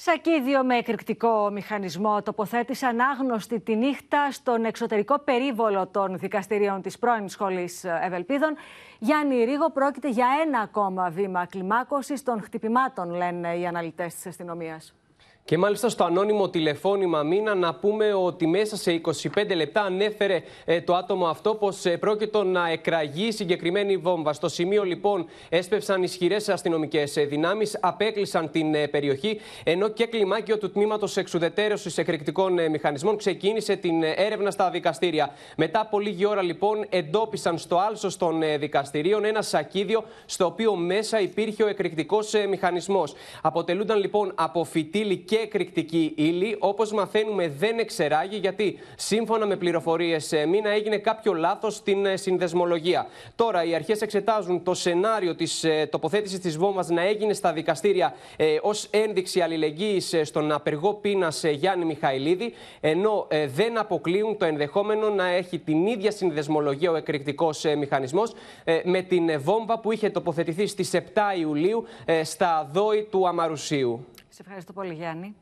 Σακίδιο με εκρηκτικό μηχανισμό τοποθέτησαν άγνωστη τη νύχτα στον εξωτερικό περίβολο των δικαστηρίων της πρώην σχολής Ευελπίδων. Γιάννη Ρίγο πρόκειται για ένα ακόμα βήμα κλιμάκωσης των χτυπημάτων, λένε οι αναλυτές της αστυνομίας. Και μάλιστα στο ανώνυμο τηλεφώνημα μήνα να πούμε ότι μέσα σε 25 λεπτά ανέφερε ε, το άτομο αυτό πως ε, πρόκειτο να εκραγεί συγκεκριμένη βόμβα. Στο σημείο λοιπόν έσπευσαν ισχυρές αστυνομικές ε, δυνάμεις, απέκλεισαν την περιοχή ενώ και κλιμάκιο του τμήματος εξουδετέρωσης εκρηκτικών μηχανισμών ξεκίνησε την έρευνα στα δικαστήρια. Μετά από λίγη ώρα λοιπόν εντόπισαν στο άλσος των δικαστηρίων ένα σακίδιο στο οποίο μέσα υπήρχε ο εκρηκτικός μηχανισμός. Αποτελούνταν λοιπόν από και και εκρηκτική ύλη. Όπως μαθαίνουμε, δεν εξεράγει γιατί σύμφωνα με πληροφορίες ε, μήνα έγινε κάποιο λάθος στην ε, συνδεσμολογία. Τώρα οι αρχές εξετάζουν το σενάριο της ε, τοποθέτησης της βόμβας να έγινε στα δικαστήρια ως ένδειξη αλληλεγγύης στον απεργό πείνας Γιάννη Μιχαηλίδη, ενώ δεν αποκλείουν το ενδεχόμενο να έχει την ίδια συνδεσμολογία ο εκρηκτικός μηχανισμό με την βόμβα που είχε τοποθετηθεί στις 7 Ιουλίου στα δόη του Αμαρουσίου. Σε ευχαριστώ πολύ, Γιάννη.